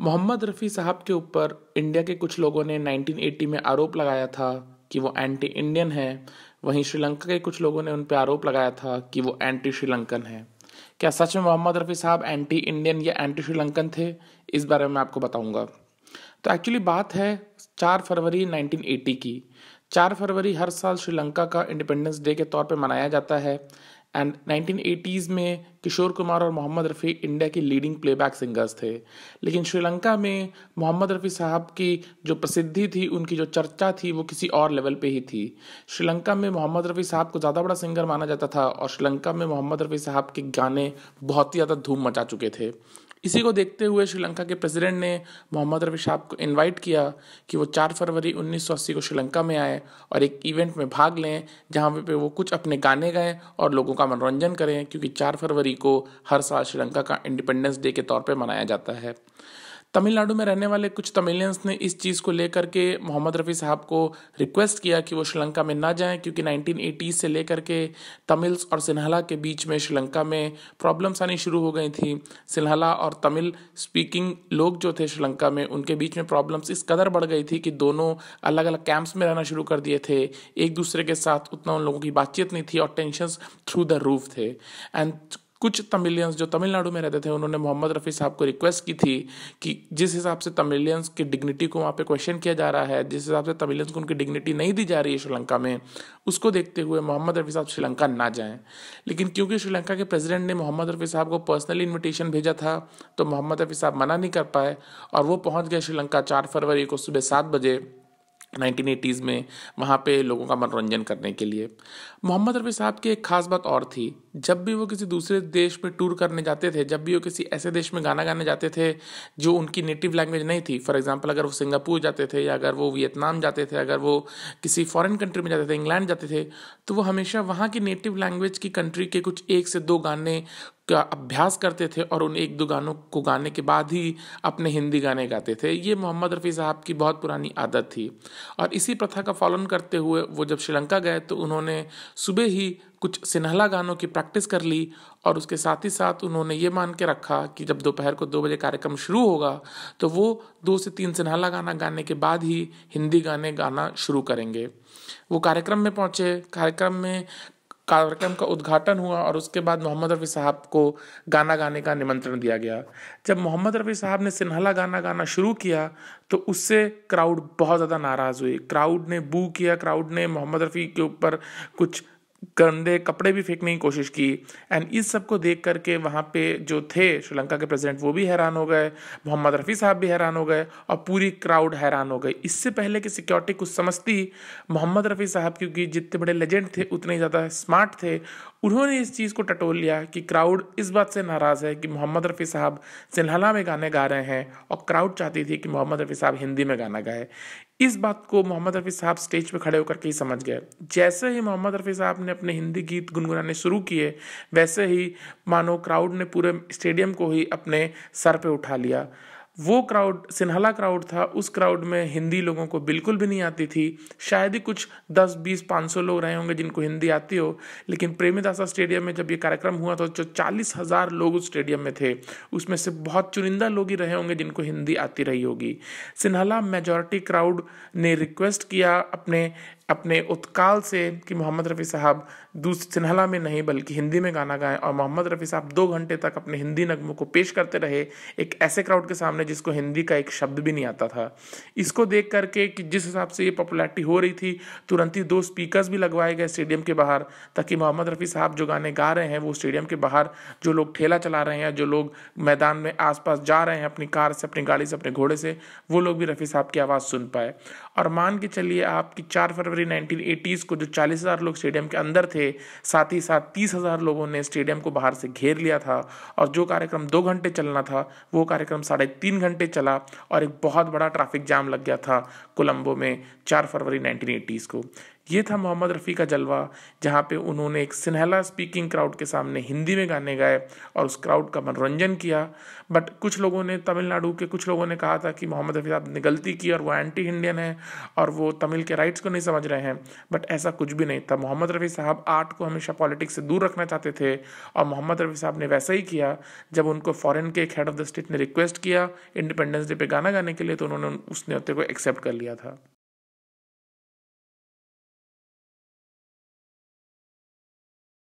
मोहम्मद रफ़ी साहब के ऊपर इंडिया के कुछ लोगों ने 1980 में आरोप लगाया था कि वो एंटी इंडियन है वहीं श्रीलंका के कुछ लोगों ने उन पर आरोप लगाया था कि वो एंटी श्रीलंकन है क्या सच में मोहम्मद रफ़ी साहब एंटी इंडियन या एंटी श्रीलंकन थे इस बारे में आपको बताऊंगा तो एक्चुअली बात है चार फरवरी 1980 की चार फरवरी हर साल श्रीलंका का इंडिपेंडेंस डे के तौर पर मनाया जाता है एंड 1980s में किशोर कुमार और मोहम्मद रफ़ी इंडिया के लीडिंग प्लेबैक सिंगर्स थे लेकिन श्रीलंका में मोहम्मद रफ़ी साहब की जो प्रसिद्धि थी उनकी जो चर्चा थी वो किसी और लेवल पे ही थी श्रीलंका में मोहम्मद रफ़ी साहब को ज़्यादा बड़ा सिंगर माना जाता था और श्रीलंका में मोहम्मद रफ़ी साहब के गाने बहुत ही ज़्यादा धूम मचा चुके थे इसी को देखते हुए श्रीलंका के प्रेसिडेंट ने मोहम्मद रफी साहब को इनवाइट किया कि वो 4 फरवरी 1980 को श्रीलंका में आए और एक इवेंट में भाग लें जहां पे वो कुछ अपने गाने गाएं और लोगों का मनोरंजन करें क्योंकि 4 फरवरी को हर साल श्रीलंका का इंडिपेंडेंस डे के तौर पर मनाया जाता है तमिलनाडु में रहने वाले कुछ तमिलियंस ने इस चीज़ को लेकर के मोहम्मद रफ़ी साहब को रिक्वेस्ट किया कि वो श्रीलंका में ना जाएं क्योंकि एटीज़ से लेकर के तमिल्स और सिन्हाला के बीच में श्रीलंका में प्रॉब्लम्स आनी शुरू हो गई थी सिन्हाला और तमिल स्पीकिंग लोग जो थे श्रीलंका में उनके बीच में प्रॉब्लम्स इस कदर बढ़ गई थी कि दोनों अलग अलग कैंप्स में रहना शुरू कर दिए थे एक दूसरे के साथ उतना उन लोगों की बातचीत नहीं थी और टेंशन थ्रू द रूफ थे एंड कुछ तमिलियंस जो तमिलनाडु में रहते थे उन्होंने मोहम्मद रफ़ी साहब को रिक्वेस्ट की थी कि जिस हिसाब से तमिलियंस की डिग्निटी को वहाँ पे क्वेश्चन किया जा रहा है जिस हिसाब से तमिलियंस को उनकी डिग्निटी नहीं दी जा रही है श्रीलंका में उसको देखते हुए मोहम्मद रफ़ी साहब श्रीलंका ना जाएं लेकिन क्योंकि श्रीलंका के प्रेसिडेंट ने मोहम्मद रफ़ी साहब को पर्सनली इन्विटेशन भेजा था तो मोहम्मद रफ़ी साहब मना नहीं कर पाए और वो पहुँच गए श्रीलंका चार फरवरी को सुबह सात बजे नाइनटीन एटीज़ में वहाँ पे लोगों का मनोरंजन करने के लिए मोहम्मद रफ़ी साहब की एक ख़ास बात और थी जब भी वो किसी दूसरे देश में टूर करने जाते थे जब भी वो किसी ऐसे देश में गाना गाने जाते थे जो उनकी नेटिव लैंग्वेज नहीं थी फॉर एग्जांपल अगर वो सिंगापुर जाते थे या अगर वो वियतनाम जाते थे अगर वो किसी फॉरेन कंट्री में जाते थे इंग्लैंड जाते थे तो वो हमेशा वहाँ की नेटिव लैंग्वेज की कंट्री के कुछ एक से दो गाने का अभ्यास करते थे और उन एक दो गानों को गाने के बाद ही अपने हिंदी गाने गाते थे ये मोहम्मद रफ़ी साहब की बहुत पुरानी आदत थी और इसी प्रथा का फॉलोन करते हुए वो जब श्रीलंका गए तो उन्होंने सुबह ही कुछ सिन्हला गानों की प्रैक्टिस कर ली और उसके साथ ही साथ उन्होंने ये मान के रखा कि जब दोपहर को दो बजे कार्यक्रम शुरू होगा तो वो दो से तीन सिन्हला गाना गाने के बाद ही हिंदी गाने गाना शुरू करेंगे वो कार्यक्रम में पहुँचे कार्यक्रम में कार्यक्रम का उद्घाटन हुआ और उसके बाद मोहम्मद रफ़ी साहब को गाना गाने का निमंत्रण दिया गया जब मोहम्मद रफ़ी साहब ने सिन्हाला गाना गाना शुरू किया तो उससे क्राउड बहुत ज़्यादा नाराज़ हुई क्राउड ने बू किया क्राउड ने मोहम्मद रफ़ी के ऊपर कुछ गंदे कपड़े भी फेंकने की कोशिश की एंड इस सब को देख करके वहाँ पे जो थे श्रीलंका के प्रेसिडेंट वो भी हैरान हो गए मोहम्मद रफ़ी साहब भी हैरान हो गए और पूरी क्राउड हैरान हो गई इससे पहले कि सिक्योरिटी कुछ समझती मोहम्मद रफ़ी साहब क्योंकि जितने बड़े लेजेंड थे उतने ज़्यादा स्मार्ट थे उन्होंने इस चीज़ को टटोल लिया कि क्राउड इस बात से नाराज़ है कि मोहम्मद रफ़ी साहब सिन्हाला में गाने गा रहे हैं और क्राउड चाहती थी कि मोहम्मद रफ़ी साहब हिंदी में गाना गाए इस बात को मोहम्मद रफ़ी साहब स्टेज पे खड़े होकर के ही समझ गए जैसे ही मोहम्मद रफ़ी साहब ने अपने हिंदी गीत गुनगुनाने शुरू किए वैसे ही मानो क्राउड ने पूरे स्टेडियम को ही अपने सर पे उठा लिया वो क्राउड सिन्हाला क्राउड था उस क्राउड में हिंदी लोगों को बिल्कुल भी नहीं आती थी शायद ही कुछ दस बीस पाँच सौ लोग रहे होंगे जिनको हिंदी आती हो लेकिन प्रेमीदासा स्टेडियम में जब ये कार्यक्रम हुआ था तो चालीस हज़ार लोग उस स्टेडियम में थे उसमें से बहुत चुनिंदा लोग ही रहे होंगे जिनको हिंदी आती रही होगी सिन्हाला मेजॉरिटी क्राउड ने रिक्वेस्ट किया अपने अपने उत्काल से कि मोहम्मद रफ़ी साहब दूसरे सिन्हला में नहीं बल्कि हिंदी में गाना गाएं और मोहम्मद रफ़ी साहब दो घंटे तक अपने हिंदी नगमों को पेश करते रहे एक ऐसे क्राउड के सामने जिसको हिंदी का एक शब्द भी नहीं आता था इसको देख करके कि जिस हिसाब से ये पॉपुलैरिटी हो रही थी तुरंत ही दो स्पीकर्स भी लगवाए गए स्टेडियम के बाहर ताकि मोहम्मद रफ़ी साहब जो गाने गा रहे हैं वो स्टेडियम के बाहर जो लोग ठेला चला रहे हैं जो लोग मैदान में आसपास जा रहे हैं अपनी कार से अपनी गाड़ी से अपने घोड़े से वो लोग भी रफ़ी साहब की आवाज़ सुन पाए और मान के चलिए आप कि चार फरवरी जनवरी 1980s को जो 40,000 लोग स्टेडियम के अंदर थे साथ ही साथ 30,000 लोगों ने स्टेडियम को बाहर से घेर लिया था और जो कार्यक्रम दो घंटे चलना था वो कार्यक्रम साढ़े तीन घंटे चला और एक बहुत बड़ा ट्रैफिक जाम लग गया था कोलंबो में चार फरवरी नाइनटीन को ये था मोहम्मद रफ़ी का जलवा जहाँ पे उन्होंने एक सिन्हला स्पीकिंग क्राउड के सामने हिंदी में गाने गाए और उस क्राउड का मनोरंजन किया बट कुछ लोगों ने तमिलनाडु के कुछ लोगों ने कहा था कि मोहम्मद रफ़ी साहब ने गलती की और वो एंटी इंडियन है और वो तमिल के राइट्स को नहीं समझ रहे हैं बट ऐसा कुछ भी नहीं था मोहम्मद रफ़ी साहब आर्ट को हमेशा पॉलिटिक्स से दूर रखना चाहते थे और मोहम्मद रफ़ी साहब ने वैसा ही किया जब उनको फॉरन के एक हेड ऑफ द स्टेट ने रिक्वेस्ट किया इंडिपेंडेंस डे पर गाना गाने के लिए तो उन्होंने उस न्योते को एक्सेप्ट कर लिया था